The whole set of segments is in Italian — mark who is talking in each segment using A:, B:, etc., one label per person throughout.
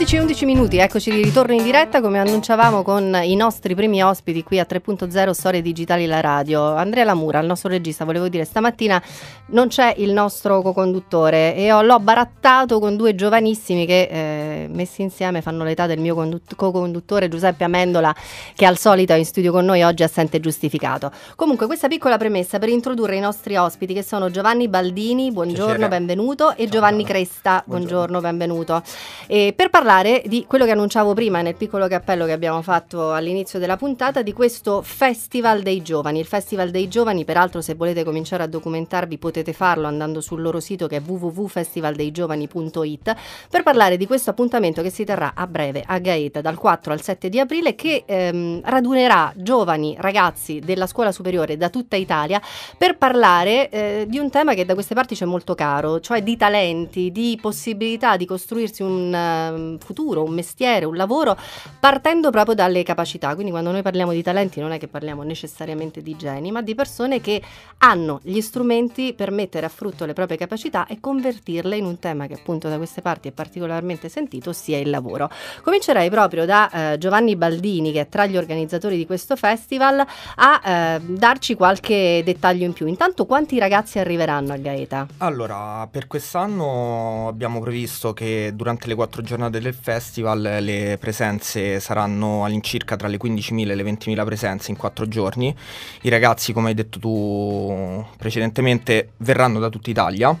A: 12 e 11 minuti, eccoci di ritorno in diretta come annunciavamo con i nostri primi ospiti qui a 3.0 Storie Digitali la Radio. Andrea Lamura, il nostro regista, volevo dire stamattina non c'è il nostro co-conduttore e ho, l'ho barattato con due giovanissimi che eh, messi insieme fanno l'età del mio condutt- co-conduttore Giuseppe Amendola che al solito è in studio con noi oggi assente giustificato. Comunque questa piccola premessa per introdurre i nostri ospiti che sono Giovanni Baldini, buongiorno, Piacere. benvenuto e Giovanni Cresta, buongiorno, buongiorno benvenuto. E per parlare parlare di quello che annunciavo prima nel piccolo cappello che abbiamo fatto all'inizio della puntata, di questo Festival dei Giovani. Il Festival dei Giovani, peraltro se volete cominciare a documentarvi potete farlo andando sul loro sito che è www.festivaldeigiovani.it per parlare di questo appuntamento che si terrà a breve a Gaeta dal 4 al 7 di aprile che ehm, radunerà giovani ragazzi della scuola superiore da tutta Italia per parlare eh, di un tema che da queste parti c'è molto caro, cioè di talenti, di possibilità di costruirsi un ehm, futuro, un mestiere, un lavoro, partendo proprio dalle capacità. Quindi quando noi parliamo di talenti non è che parliamo necessariamente di geni, ma di persone che hanno gli strumenti per mettere a frutto le proprie capacità e convertirle in un tema che appunto da queste parti è particolarmente sentito, sia il lavoro. Comincerei proprio da eh, Giovanni Baldini, che è tra gli organizzatori di questo festival, a eh, darci qualche dettaglio in più. Intanto quanti ragazzi arriveranno a Gaeta?
B: Allora, per quest'anno abbiamo previsto che durante le quattro giornate del del festival le presenze saranno all'incirca tra le 15.000 e le 20.000 presenze in quattro giorni. I ragazzi, come hai detto tu precedentemente, verranno da tutta Italia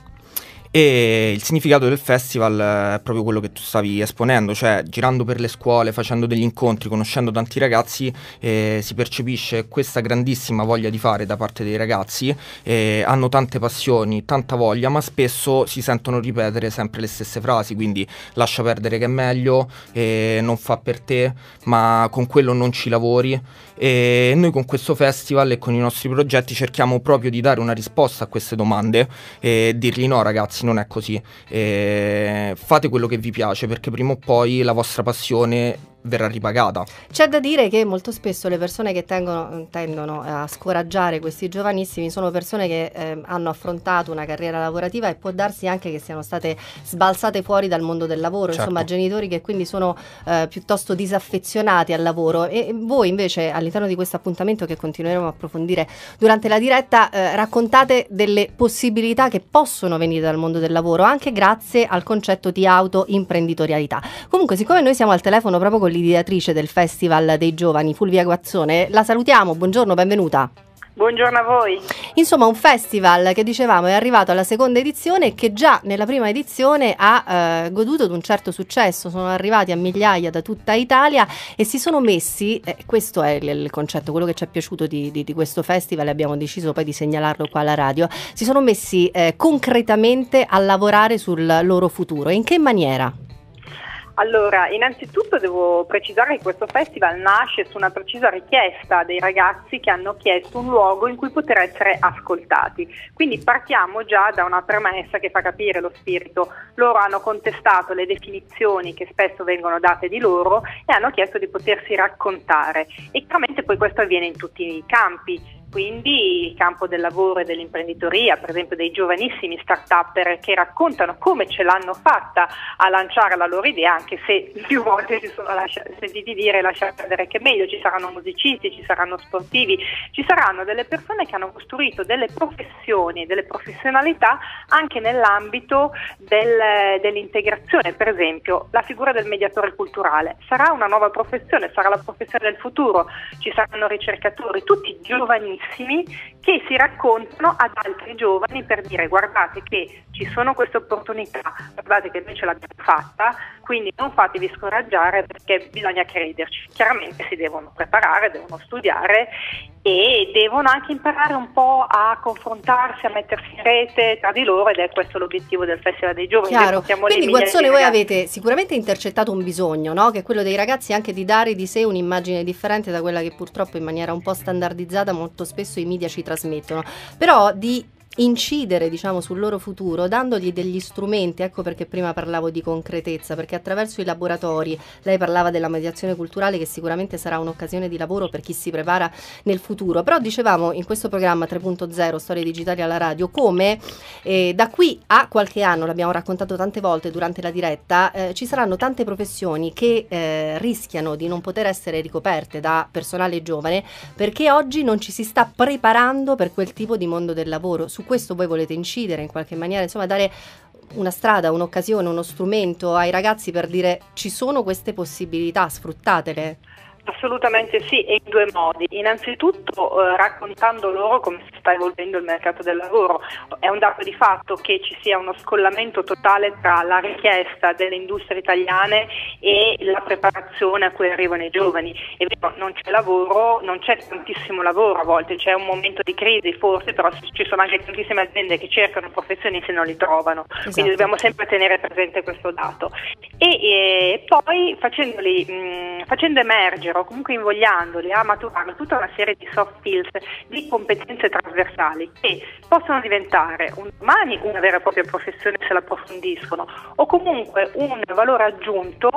B: e il significato del festival è proprio quello che tu stavi esponendo, cioè girando per le scuole, facendo degli incontri, conoscendo tanti ragazzi, eh, si percepisce questa grandissima voglia di fare da parte dei ragazzi, eh, hanno tante passioni, tanta voglia, ma spesso si sentono ripetere sempre le stesse frasi, quindi lascia perdere che è meglio, eh, non fa per te, ma con quello non ci lavori. E noi con questo festival e con i nostri progetti cerchiamo proprio di dare una risposta a queste domande e dirgli no ragazzi ragazzi non è così. Eh, fate quello che vi piace perché prima o poi la vostra passione verrà ripagata. C'è da dire
A: che molto spesso le persone che tengono, tendono a scoraggiare questi giovanissimi sono persone che eh, hanno affrontato una carriera lavorativa e può darsi anche che siano state sbalzate fuori dal mondo del lavoro, certo. insomma genitori che quindi sono eh, piuttosto disaffezionati al lavoro e voi invece all'interno di questo appuntamento che continueremo a approfondire durante la diretta eh, raccontate delle possibilità che possono venire dal mondo del lavoro anche grazie al concetto di autoimprenditorialità. Comunque siccome noi siamo al telefono proprio con Piccoli, direttrice del Festival dei Giovani Fulvia Guazzone. La salutiamo, buongiorno, benvenuta.
C: Buongiorno a voi.
A: Insomma, un festival che dicevamo è arrivato alla seconda edizione e che già nella prima edizione ha eh, goduto di un certo successo. Sono arrivati a migliaia da tutta Italia e si sono messi, eh, questo è il, il, concetto, quello che ci è piaciuto di, di, di questo festival e abbiamo deciso poi di segnalarlo qua alla radio, si sono messi eh, concretamente a lavorare sul loro futuro. In che maniera?
C: Allora, innanzitutto devo precisare che questo festival nasce su una precisa richiesta dei ragazzi che hanno chiesto un luogo in cui poter essere ascoltati. Quindi partiamo già da una premessa che fa capire lo spirito. Loro hanno contestato le definizioni che spesso vengono date di loro e hanno chiesto di potersi raccontare. E chiaramente poi questo avviene in tutti i campi quindi il campo del lavoro e dell'imprenditoria, per esempio dei giovanissimi start-upper che raccontano come ce l'hanno fatta a lanciare la loro idea, anche se più volte si sono lascia- sentiti dire lasciare perdere che meglio, ci saranno musicisti, ci saranno sportivi, ci saranno delle persone che hanno costruito delle professioni, delle professionalità anche nell'ambito del, dell'integrazione, per esempio la figura del mediatore culturale. Sarà una nuova professione, sarà la professione del futuro, ci saranno ricercatori, tutti giovanissimi giovanissimi che si raccontano ad altri giovani per dire guardate che ci sono queste opportunità, guardate che noi ce l'abbiamo fatta, quindi non fatevi scoraggiare perché bisogna crederci. Chiaramente si devono preparare, devono studiare e devono anche imparare un po' a confrontarsi, a mettersi in rete tra di loro ed è questo l'obiettivo del Festival dei Giovani. Chiaro. Quindi Guazzone voi avete
A: sicuramente intercettato un bisogno, no? che è quello dei ragazzi anche di dare di sé un'immagine differente da quella che purtroppo in maniera un po' standardizzata molto spesso i media ci trasmettono, però di incidere diciamo, sul loro futuro dandogli degli strumenti, ecco perché prima parlavo di concretezza, perché attraverso i laboratori, lei parlava della mediazione culturale che sicuramente sarà un'occasione di lavoro per chi si prepara nel futuro, però dicevamo in questo programma 3.0 Storie Digitali alla radio come eh, da qui a qualche anno, l'abbiamo raccontato tante volte durante la diretta, eh, ci saranno tante professioni che eh, rischiano di non poter essere ricoperte da personale giovane perché oggi non ci si sta preparando per quel tipo di mondo del lavoro. Su questo voi volete incidere in qualche maniera, insomma dare una strada, un'occasione, uno strumento ai ragazzi per dire ci sono queste possibilità, sfruttatele.
C: Assolutamente sì, e in due modi. Innanzitutto eh, raccontando loro come si sta evolvendo il mercato del lavoro. È un dato di fatto che ci sia uno scollamento totale tra la richiesta delle industrie italiane e la preparazione a cui arrivano i giovani. È vero, non c'è lavoro, non c'è tantissimo lavoro a volte, c'è un momento di crisi forse, però ci sono anche tantissime aziende che cercano professionisti e non li trovano. Esatto. Quindi dobbiamo sempre tenere presente questo dato. E, e eh, poi facendoli, mh, mm, facendo emergere o comunque invogliandoli a maturare tutta una serie di soft skills, di competenze trasversali che possono diventare un domani una vera e propria professione se la approfondiscono o comunque un valore aggiunto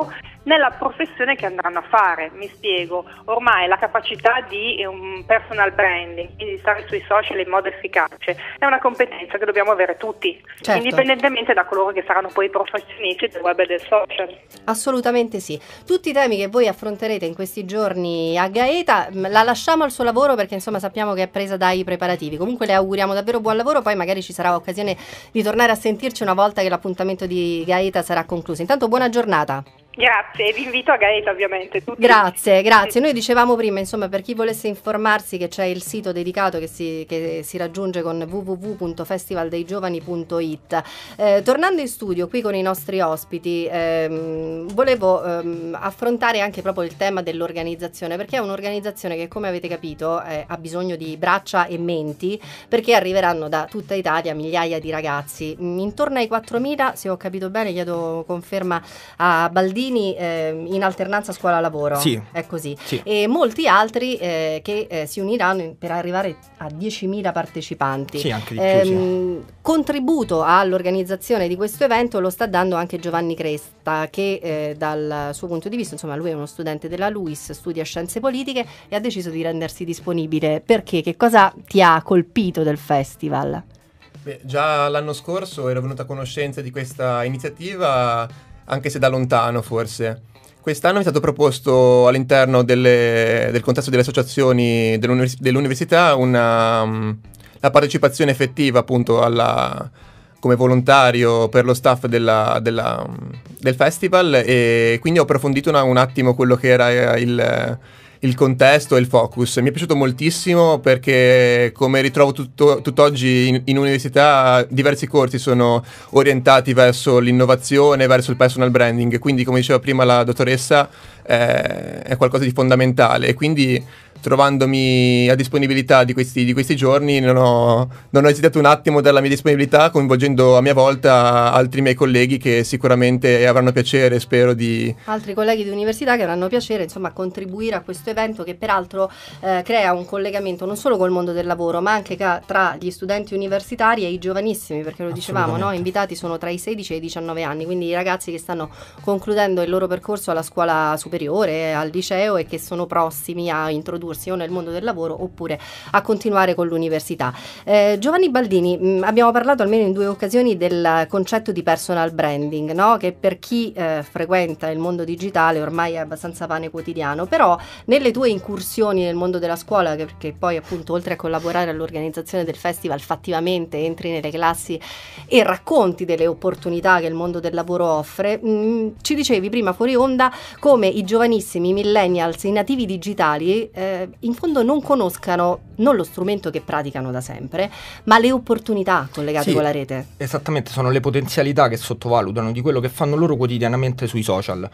C: nella professione che andranno a fare. Mi spiego, ormai la capacità di un um, personal branding, quindi di stare sui social in modo efficace, è una competenza che dobbiamo avere tutti, certo. indipendentemente da coloro che saranno poi i professionisti del web e del social.
A: Assolutamente sì. Tutti i temi che voi affronterete in questi giorni a Gaeta. La lasciamo al suo lavoro perché insomma sappiamo che è presa dai preparativi. Comunque le auguriamo davvero buon lavoro, poi magari ci sarà occasione di tornare a sentirci una volta che l'appuntamento di Gaeta sarà concluso. Intanto buona giornata.
C: Grazie, vi invito a Gaeta ovviamente. Tutti.
A: Grazie, grazie. Noi dicevamo prima, insomma, per chi volesse informarsi che c'è il sito dedicato che si, che si raggiunge con www.festivaldeigiovani.it. Eh, tornando in studio qui con i nostri ospiti, ehm, volevo ehm, affrontare anche proprio il tema dell'organizzazione, perché è un'organizzazione che come avete capito eh, ha bisogno di braccia e menti, perché arriveranno da tutta Italia migliaia di ragazzi, intorno ai 4.000, se ho capito bene, chiedo conferma a Baldini bambini eh, in alternanza scuola-lavoro. Sì. È così. Sì. E molti altri eh, che eh, si uniranno per arrivare a 10.000 partecipanti. Sì, anche di più, ehm, sì. Contributo all'organizzazione di questo evento lo sta dando anche Giovanni Cresta, che eh, dal suo punto di vista, insomma, lui è uno studente della LUIS, studia scienze politiche e ha deciso di rendersi disponibile. Perché? Che cosa ti ha colpito del festival?
D: Beh, già l'anno scorso ero venuto a conoscenza di questa iniziativa anche se da lontano forse. Quest'anno mi è stato proposto all'interno delle, del contesto delle associazioni dell'univers- dell'università una, mm, la partecipazione effettiva appunto alla, come volontario per lo staff della, della, mm, del festival e quindi ho approfondito una, un attimo quello che era il il contesto e il focus. Mi è piaciuto moltissimo perché come ritrovo tutto, tutt'oggi in, in università diversi corsi sono orientati verso l'innovazione, verso il personal branding, quindi come diceva prima la dottoressa è, eh, è qualcosa di fondamentale e quindi trovandomi a disponibilità di questi, di questi giorni non ho, non ho, esitato un attimo dalla mia disponibilità coinvolgendo a mia volta altri miei colleghi che sicuramente avranno piacere spero di
A: altri colleghi di università che avranno piacere insomma contribuire a questo evento che peraltro eh, crea un collegamento non solo col mondo del lavoro ma anche ca- tra gli studenti universitari e i giovanissimi perché lo dicevamo no? invitati sono tra i 16 e i 19 anni quindi i ragazzi che stanno concludendo il loro percorso alla scuola superiore superiore, al liceo e che sono prossimi a introdursi o nel mondo del lavoro oppure a continuare con l'università. Eh, Giovanni Baldini, mh, mm, abbiamo parlato almeno in due occasioni del concetto di personal branding, no? che per chi eh, frequenta il mondo digitale ormai è abbastanza pane quotidiano, però nelle tue incursioni nel mondo della scuola, che, che poi appunto oltre a collaborare all'organizzazione del festival fattivamente entri nelle classi e racconti delle opportunità che il mondo del lavoro offre, mh, mm, ci dicevi prima fuori onda come i i giovanissimi millennials, i nativi digitali, eh, in fondo non conoscano non lo strumento che praticano da sempre, ma le opportunità collegate sì, con la rete.
B: Esattamente, sono le potenzialità che sottovalutano di quello che fanno loro quotidianamente sui social.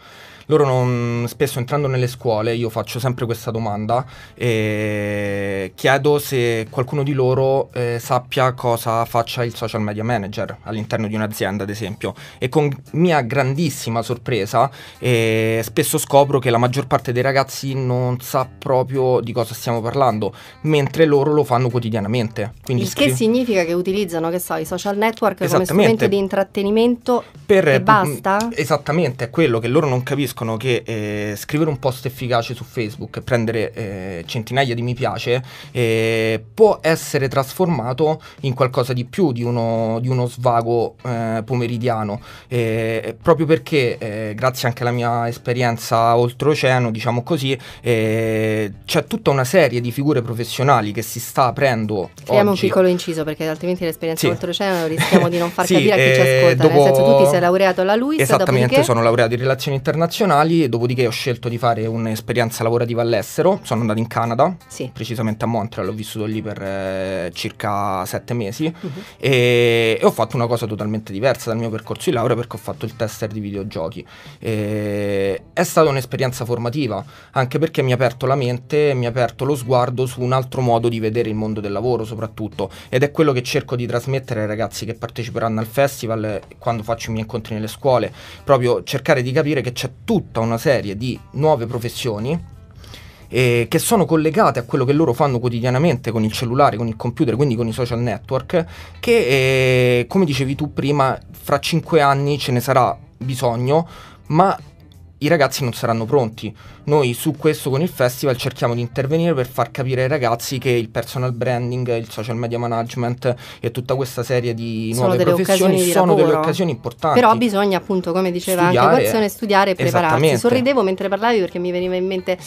B: Loro non, spesso entrando nelle scuole, io faccio sempre questa domanda e chiedo se qualcuno di loro eh, sappia cosa faccia il social media manager all'interno di un'azienda, ad esempio. E con mia grandissima sorpresa eh, spesso scopro scopro che la maggior parte dei ragazzi non sa proprio di cosa stiamo parlando, mentre loro lo fanno quotidianamente. Quindi Il scri- che
A: significa che utilizzano, che so, i social network come strumento di intrattenimento per, e eh, basta?
B: Esattamente, è quello che loro non capiscono che eh, scrivere un post efficace su Facebook e prendere eh, centinaia di mi piace eh, può essere trasformato in qualcosa di più di uno, di uno svago eh, pomeridiano, eh, proprio perché grazie anche alla mia esperienza oltreoceano, diciamo così, eh, c'è tutta una serie di figure professionali che si sta aprendo. Facciamo un piccolo
A: inciso perché altrimenti l'esperienza sì. oltreoceano rischiamo di non far sì, capire a chi ci eh, ascolta. Dopo... Nel senso, tu ti sei laureato alla LUIS. Esattamente, dopodiché... sono
B: laureato in relazioni internazionali, dopodiché ho scelto di fare un'esperienza lavorativa all'estero. Sono andato in Canada, sì. precisamente a Montreal, ho vissuto lì per eh, circa sette mesi uh-huh. e, e ho fatto una cosa totalmente diversa dal mio percorso di laurea perché ho fatto il tester di videogiochi. E, è stato un'esperienza un'esperienza formativa, anche perché mi ha aperto la mente, mi ha aperto lo sguardo su un altro modo di vedere il mondo del lavoro soprattutto ed è quello che cerco di trasmettere ai ragazzi che parteciperanno al festival eh, quando faccio i miei incontri nelle scuole, proprio cercare di capire che c'è tutta una serie di nuove professioni eh, che sono collegate a quello che loro fanno quotidianamente con il cellulare, con il computer, quindi con i social network, che eh, come dicevi tu prima, fra cinque anni ce ne sarà bisogno, ma i ragazzi non saranno pronti. Noi su questo con il festival cerchiamo di intervenire per far capire ai ragazzi che il personal branding, il social media management e tutta questa serie di sono nuove professioni sono delle occasioni importanti. Però
A: bisogna appunto, come diceva studiare, anche Guazzone, studiare e prepararsi. Sorridevo mentre parlavi perché mi veniva in mente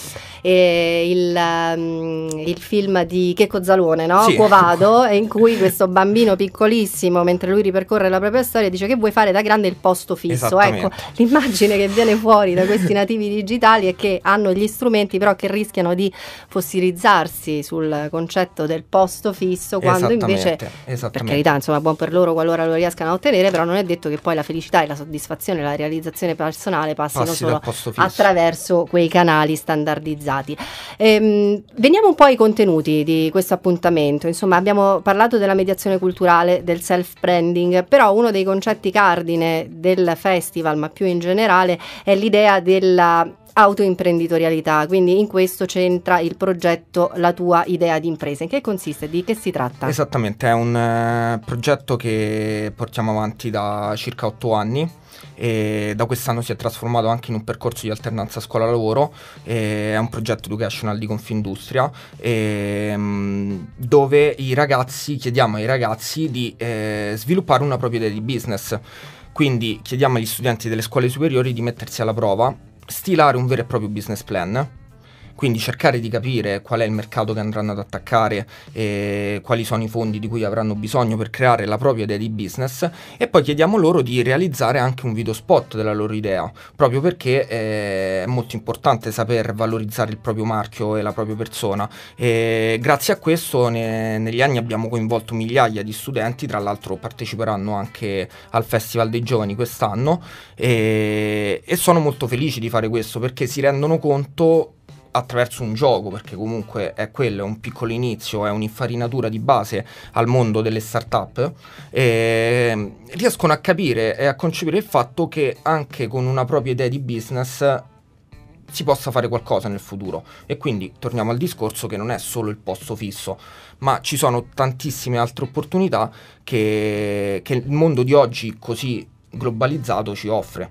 A: eh, il, um, il, film di Checco Zalone, no? Sì. Covado, eh, in cui questo bambino piccolissimo, mentre lui ripercorre la propria storia, dice che vuoi fare da grande il posto fisso. Ecco, l'immagine che viene fuori da da questi nativi digitali e che hanno gli strumenti però che rischiano di fossilizzarsi sul concetto del posto fisso quando invece per carità insomma buon per loro qualora lo riescano a ottenere però non è detto che poi la felicità e la soddisfazione e la realizzazione personale passino Passi solo attraverso quei canali standardizzati ehm, veniamo un po' ai contenuti di questo appuntamento insomma abbiamo parlato della mediazione culturale del self branding però uno dei concetti cardine del festival ma più in generale è l'idea l'idea della autoimprenditorialità, quindi in questo c'entra il progetto La tua idea di impresa. In che consiste? Di che si tratta?
B: Esattamente, è un eh, progetto che portiamo avanti da circa otto anni e da quest'anno si è trasformato anche in un percorso di alternanza scuola-lavoro, è un progetto educational di Confindustria e, ehm, dove i ragazzi, chiediamo ai ragazzi di eh, sviluppare una propria idea di business. Quindi chiediamo agli studenti delle scuole superiori di mettersi alla prova, stilare un vero e proprio business plan quindi cercare di capire qual è il mercato che andranno ad attaccare, e quali sono i fondi di cui avranno bisogno per creare la propria idea di business e poi chiediamo loro di realizzare anche un video spot della loro idea, proprio perché eh, è molto importante saper valorizzare il proprio marchio e la propria persona. E grazie a questo ne, negli anni abbiamo coinvolto migliaia di studenti, tra l'altro parteciperanno anche al Festival dei Giovani quest'anno e, e sono molto felici di fare questo perché si rendono conto attraverso un gioco, perché comunque è quello, è un piccolo inizio, è un'infarinatura di base al mondo delle start-up, e ehm, riescono a capire e a concepire il fatto che anche con una propria idea di business si possa fare qualcosa nel futuro. E quindi torniamo al discorso che non è solo il posto fisso, ma ci sono tantissime altre opportunità che, che il mondo di oggi così globalizzato ci offre.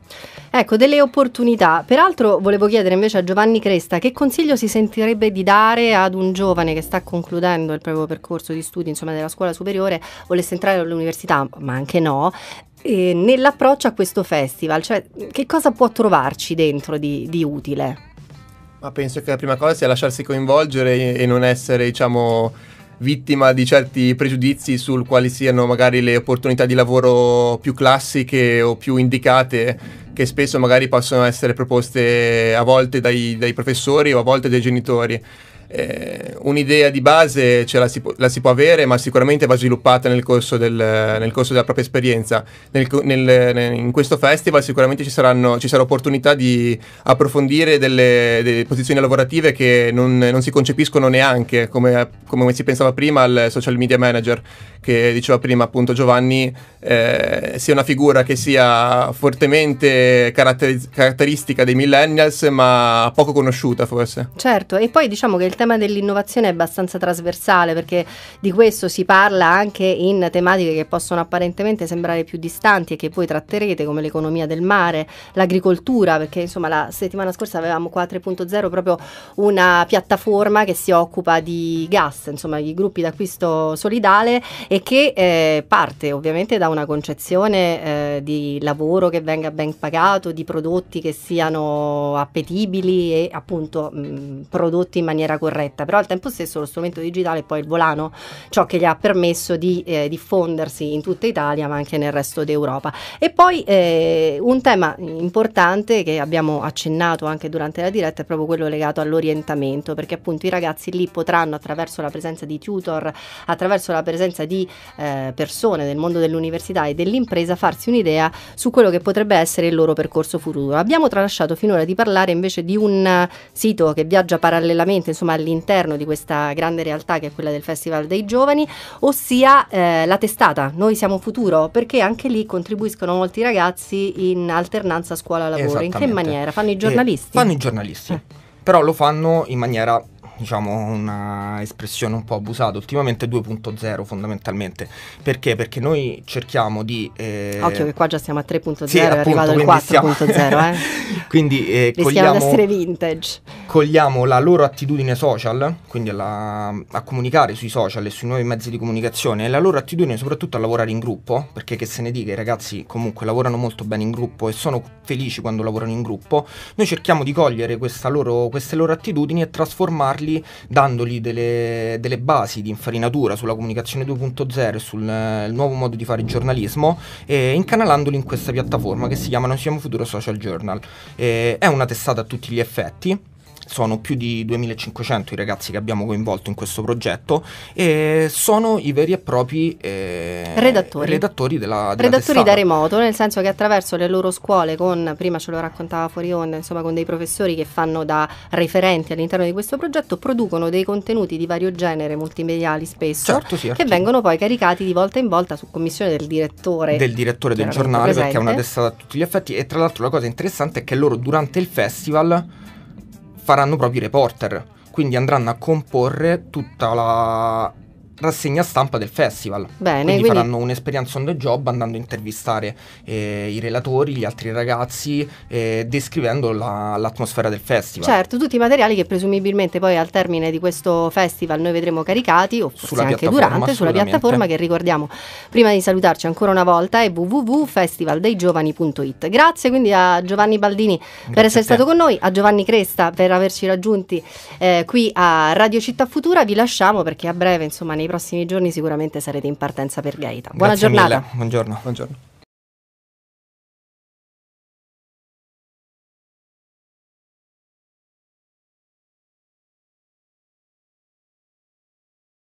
A: Ecco, delle opportunità. Peraltro volevo chiedere invece a Giovanni Cresta che consiglio si sentirebbe di dare ad un giovane che sta concludendo il proprio percorso di studi, insomma, della scuola superiore, volesse entrare all'università, ma anche no, eh, nell'approccio a questo festival, cioè che cosa può trovarci dentro di, di utile?
D: Ma penso che la prima cosa sia lasciarsi coinvolgere e non essere, diciamo, vittima di certi pregiudizi sul quali siano magari le opportunità di lavoro più classiche o più indicate che spesso magari possono essere proposte a volte dai, dai professori o a volte dai genitori eh, un'idea di base la si, la, si, può avere, ma sicuramente va sviluppata nel corso, del, nel corso della propria esperienza. Nel, nel, in questo festival sicuramente ci, saranno, ci sarà opportunità di approfondire delle, delle posizioni lavorative che non, non, si concepiscono neanche, come, come si pensava prima al social media manager, che diceva prima appunto Giovanni, eh, sia una figura che sia fortemente caratteriz- caratteristica dei millennials, ma poco conosciuta forse.
A: Certo, e poi diciamo che il tema dell'innovazione è abbastanza trasversale perché di questo si parla anche in tematiche che possono apparentemente sembrare più distanti e che poi tratterete come l'economia del mare, l'agricoltura, perché insomma la settimana scorsa avevamo qua 3.0 proprio una piattaforma che si occupa di gas, insomma di gruppi d'acquisto solidale e che eh, parte ovviamente da una concezione eh, di lavoro che venga ben pagato, di prodotti che siano appetibili e appunto mh, prodotti in maniera corretta corretta, però al tempo stesso lo strumento digitale è poi il volano, ciò che gli ha permesso di eh, diffondersi in tutta Italia ma anche nel resto d'Europa. E poi eh, un tema importante che abbiamo accennato anche durante la diretta è proprio quello legato all'orientamento, perché appunto i ragazzi lì potranno attraverso la presenza di tutor, attraverso la presenza di eh, persone del mondo dell'università e dell'impresa farsi un'idea su quello che potrebbe essere il loro percorso futuro. Abbiamo tralasciato finora di parlare invece di un sito che viaggia parallelamente, insomma all'interno di questa grande realtà che è quella del Festival dei Giovani, ossia eh, la testata Noi siamo futuro, perché anche lì contribuiscono molti ragazzi in alternanza scuola-lavoro. In che maniera? Fanno i giornalisti? Eh, fanno i
B: giornalisti. Eh. Però lo fanno in maniera diciamo una espressione un po' abusata, ultimamente 2.0 fondamentalmente. Perché? Perché noi cerchiamo di... Eh... Occhio che
A: qua già siamo a 3.0, sì, è appunto, arrivato il 4.0. eh.
B: quindi eh, cogliamo, di essere
A: vintage.
B: Cogliamo la loro attitudine social, quindi alla, a comunicare sui social e sui nuovi mezzi di comunicazione, e la loro attitudine soprattutto a lavorare in gruppo, perché che se ne dica i ragazzi comunque lavorano molto bene in gruppo e sono felici quando lavorano in gruppo, noi cerchiamo di cogliere loro, queste loro attitudini e trasformarli profili, dandogli delle, delle basi di infarinatura sulla comunicazione 2.0 e sul eh, nuovo modo di fare giornalismo e incanalandoli in questa piattaforma che si chiama Noi Siamo Futuro Social Journal. Eh, è una testata a tutti gli effetti sono più di 2500 i ragazzi che abbiamo coinvolto in questo progetto e sono i veri e propri eh, redattori. redattori della, della redattori testata. da
A: remoto, nel senso che attraverso le loro scuole con prima ce lo raccontava fuori Forion, insomma, con dei professori che fanno da referenti all'interno di questo progetto producono dei contenuti di vario genere multimediali spesso certo, sì, che vengono poi caricati di volta in volta su commissione del direttore del direttore del giornale presente. perché è una testata
B: a tutti gli effetti e tra l'altro la cosa interessante è che loro durante il festival faranno proprio i reporter, quindi andranno a comporre tutta la rassegna stampa del festival. Bene, quindi, quindi... faranno un'esperienza on the job andando a intervistare eh, i relatori, gli altri ragazzi, eh, descrivendo la, l'atmosfera del festival. Certo,
A: tutti i materiali che presumibilmente poi al termine di questo festival noi vedremo caricati o forse anche durante sulla piattaforma che ricordiamo prima di salutarci ancora una volta è www.festivaldeigiovani.it. Grazie quindi a Giovanni Baldini Grazie per essere stato con noi, a Giovanni Cresta per averci raggiunti eh, qui a Radio Città Futura. Vi lasciamo perché a breve, insomma, nei prossimi giorni sicuramente sarete in partenza per Gaeta. Buona Grazie giornata.
D: Mille. Buongiorno. Buongiorno.